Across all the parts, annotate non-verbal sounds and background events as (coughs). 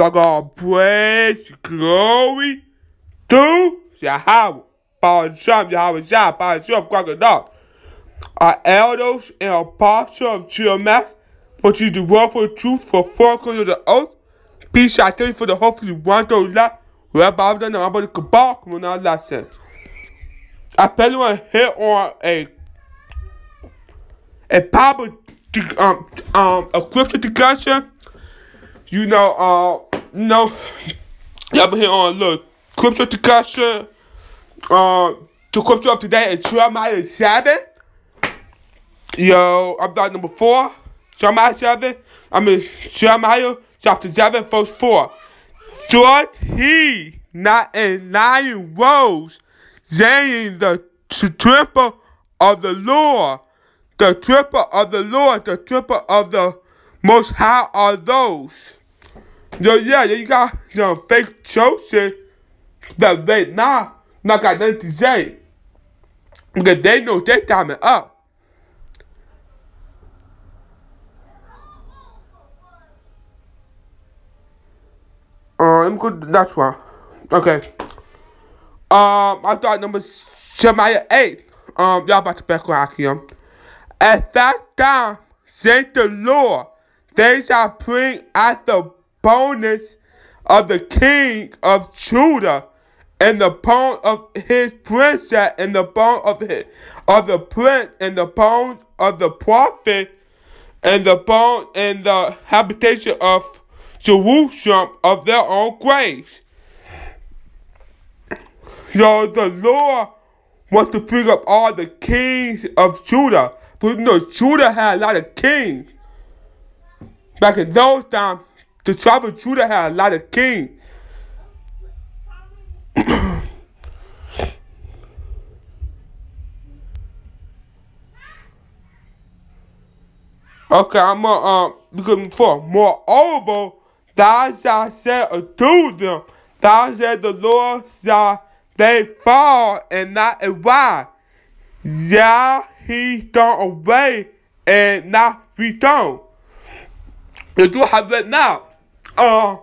I'm gonna praise glory to Yahweh. Father Shum, Yahweh Shah, Father Shum, Crocker Dog. Our elders and apostles of GMS, for you the work for truth, for four corners of the earth. Peace I tell you for the hopefully one to life. Wherever I've done, I'm about to cabal, come on, our lesson. I you on hit on a a Bible um um a scripture discussion you know, uh, you know, y'all been here on look, to Takasha, uh, to Crypto of today is Jeremiah seven. Yo, I'm dot number four, Jeremiah 7 I mean, Jeremiah chapter 7, verse 4. Thought he not in lion woes, saying the triple of the Lord, the triple of the Lord, the triple of the Most High are those. Yo, yeah, you got some fake chosen that they now not got nothing to say. Because they know they time it up. Uh, I'm good. That's why. Okay. Um, I thought number seven, eight. Um, y'all about to back on Akim. Um. At that time, said the Lord, they shall bring at the bonus of the king of Judah and the bone of his princess and the bone of his, of the prince and the bone of the prophet and the bone and the habitation of Jerusalem of their own graves. So the Lord wants to bring up all the kings of Judah. But you know, Judah had a lot of kings. Back in those times, the tribe of Judah had a lot of kings. (coughs) Okay, I'm gonna um because for moreover thou shalt say unto them, thou said the Lord shall they fall and not why? Yeah, he turn away and not return. do have it now um,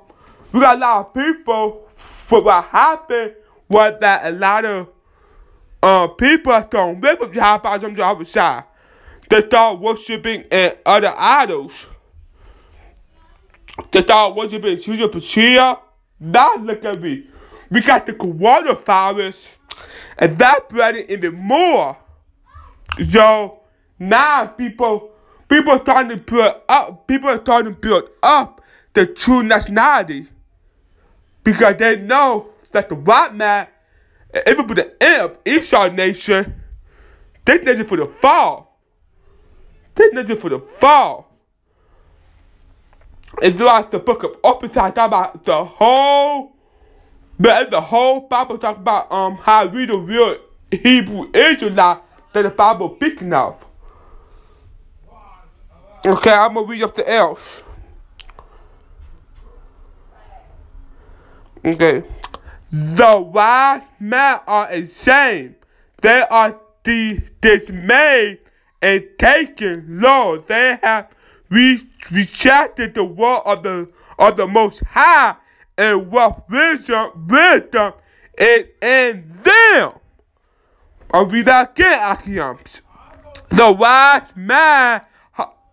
we got a lot of people for what happened was that a lot of uh, people don't live with Jehovah's Witnesses on the other side. They start worshiping in other idols. They start worshiping Caesar Pachia. Now look at me. We got the coronavirus, and that brought it even more. So now people, people starting to build up. People are starting to build up the true nationality because they know that the white man even even the imp, our Nation, they nation for the fall. They nation for the fall. And throughout the book of Opus, I talk about the whole, but the whole Bible talk about um how we the real Hebrew Israelite that the Bible speaking of. Okay, I'm gonna read up the else. Okay. The wise men are ashamed. They are de- dismayed and taken. Lord, they have re- rejected the word of the of the Most High and what wisdom wisdom is in them. I'll read that again, Akiams. The wise men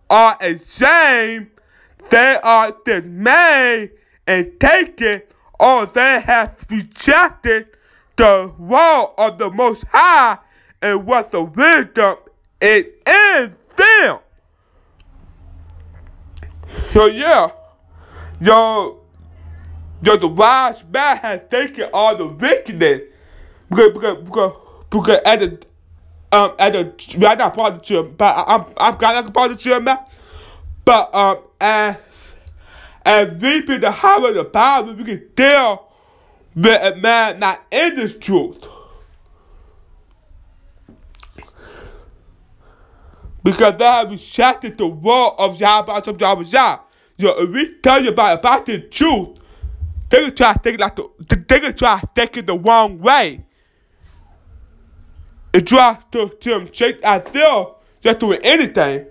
are ashamed. They are dismayed and taken or they have rejected the law of the Most High and what the wisdom is in them. So yeah, yo, yo, the wise man has taken all the wickedness because because because, because at the um at the I'm not part of the children, but I'm I'm kind of like part of the children, but um and as deep in the heart of the Bible, you can tell that a man not in this truth. Because they have rejected the word of Yahweh of Yahweh Yah. So if we tell you about, about the truth, they can try to take like the, they can try to take it the wrong way. It tries to, to them shake out there just doing anything.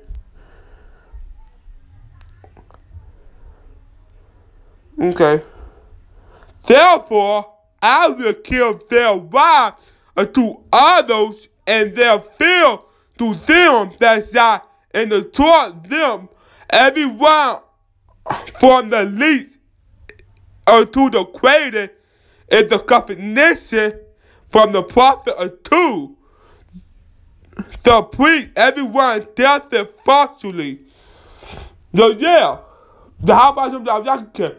Okay. Therefore, I will kill their wives unto others and their field to them that sigh, and to them every one from the least unto the greatest is the combination from the prophet unto the priest, everyone dealt it falsely. So yeah, how about some y'all can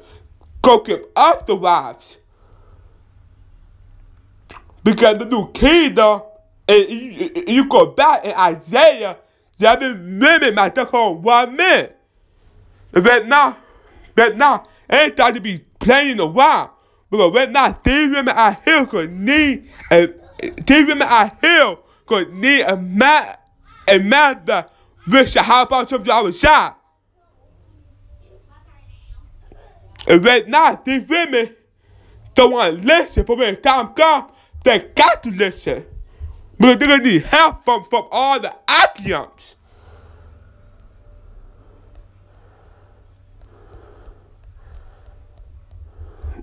Go scope of the lives. Because the new kingdom, and you, you go back in Isaiah, there have been women myself on one man. Right now, right now, ain't time to be playing around. Because right now, these women out here could need, and these women out here could need a man, a man that wish to help out something outside. right now, these women don't want to listen, but when time comes, they got to listen. Because they're going to need help from, from all the options.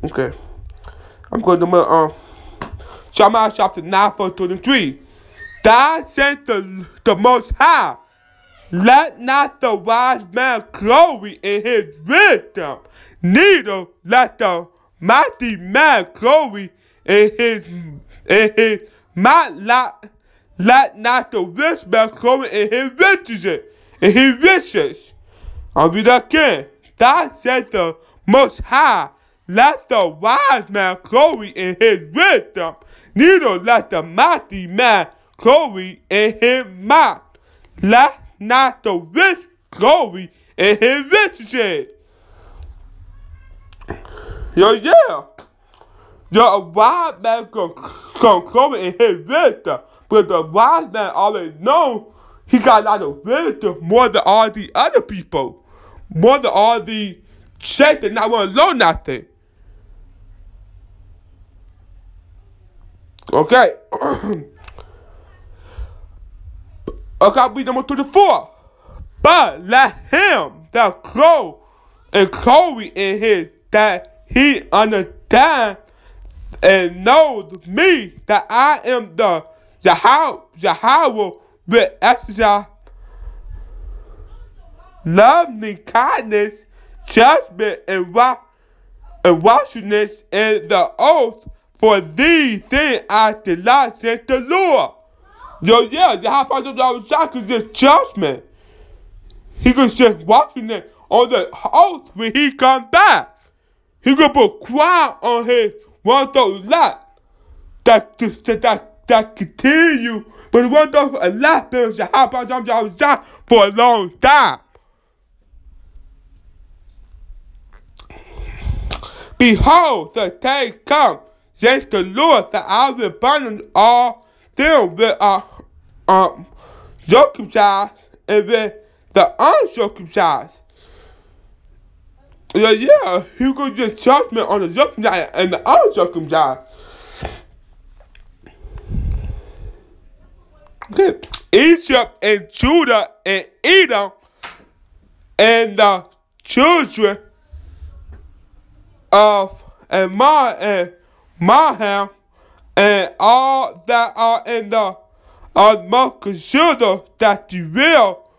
Okay. I'm going to, um, so I'm out chapter 9, verse 23. Thou sent the, the Most High. Let not the wise man glory in his wisdom, Needle, let the Mighty man Chloe, in his, in his, my lot, let not the rich man, Chloe, in his riches, in his riches. I'll be the king. Thou said the most high, let the wise man, Chloe, in his wisdom. Nito, let the mighty man, Chloe, in his might. Let not the rich, Chloe, in his riches. Yo, yeah. Yo, a wise man can, come in his wisdom, but the wise man already know he got a lot of wisdom more than all the other people, more than all the shit that not want to learn nothing. Okay. (clears throat) okay, we number 24. But let him that clothe and Chloe in his that he understands and knows me that I am the Yahweh, Yahweh with love Loving kindness, judgment, and, right, and righteousness and the oath for thee then I delight said the Lord. Yo, yeah, the high price of our sacrifice is judgment. He could say righteousness on the oath when he come back. He gonna put quiet on his one those lot that that that, that continue. But one those a lot bills to hop on jump jump shot for a long time. Behold, the day come, says the Lord, that I will burn all them with uh, um, circumcised and with the uncircumcised. Yeah, yeah, he could just trust me on the jump guy and the will chuck him guy. Okay. Egypt and Judah and Edom and the children of and my and my Maham and all that are in the of Melchizedek that dwell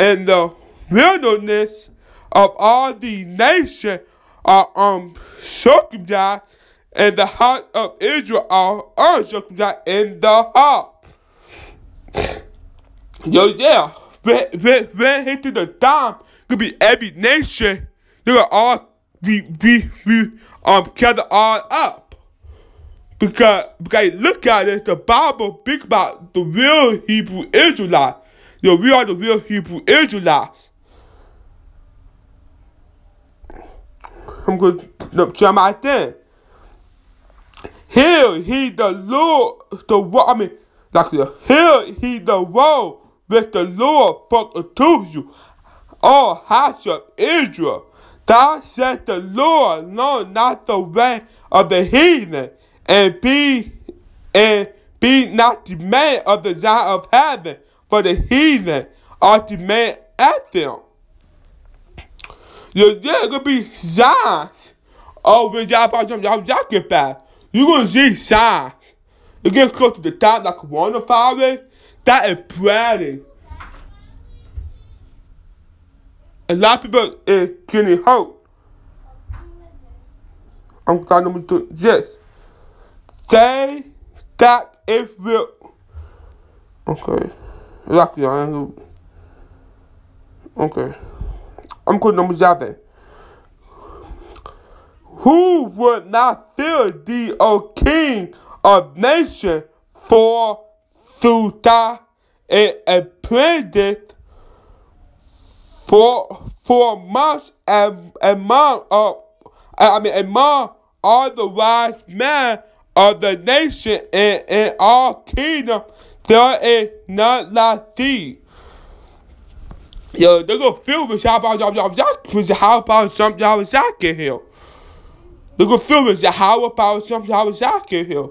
in the wilderness of all the nation are um uncircumcised, and the heart of Israel are uncircumcised uh, in the heart. So yeah, when, when, when to the time, could be every nation, they were all be, be, um, gather all up. Because, because look at it, the Bible speaks about the real Hebrew Israelites. You know, we are the real Hebrew Israelites. I'm going to हमको जमाते there. Heal he the Lord, the what I mean, like the heal he the world with the Lord spoke to you, oh house of Israel. Thou said the Lord, know not the way of the heathen, and be and be not the man of the Zion of heaven, for the heathen are the man at them. Your dad gonna be signs. Oh, when y'all about jump, y'all, y'all get back. you gonna see signs. You get close to the top like one of five. That is pretty. A lot of people is getting hurt. I'm sorry, number two. Yes. They that is real. Okay. Lucky I ain't. Okay. I'm putting numbers out Who would not fear thee, O King of Nation, for through and apprentice for for months and among of uh, I mean among all the wise men of the nation and in all kingdom there is not like thee. Yo, they gonna feel me. How about y'all, y'all, y'all, how about something y'all was out here? They gonna feel me. How about something y'all was out here?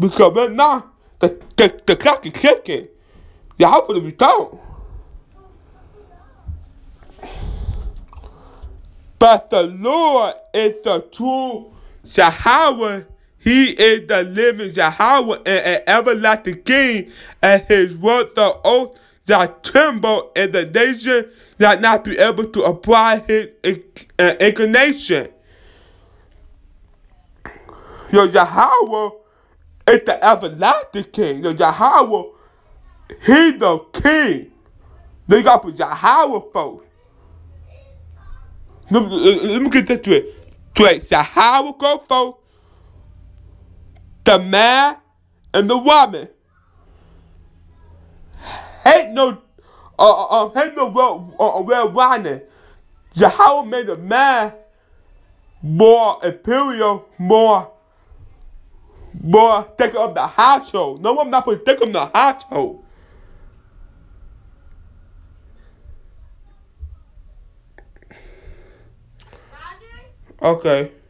Because right now, the, the, the clock is ticking. Y'all gonna be down. But the Lord is the true Jehovah. He is the living Jehovah, and an everlasting King, and His word, the oath that tremble in the nation that not be able to apply his inc- uh, inclination. Your Yahweh is the everlasting king. Your Yahweh, he the king. They got to put Yahweh first. Let me, let me get that to it. To it, Yahweh go first. The man and the woman. Ain't no, uh, uh, uh ain't no real, uh, uh well whining. Jehovah made a man more imperial, more, more thinking of the household. No, I'm not putting thinking of the household. Okay.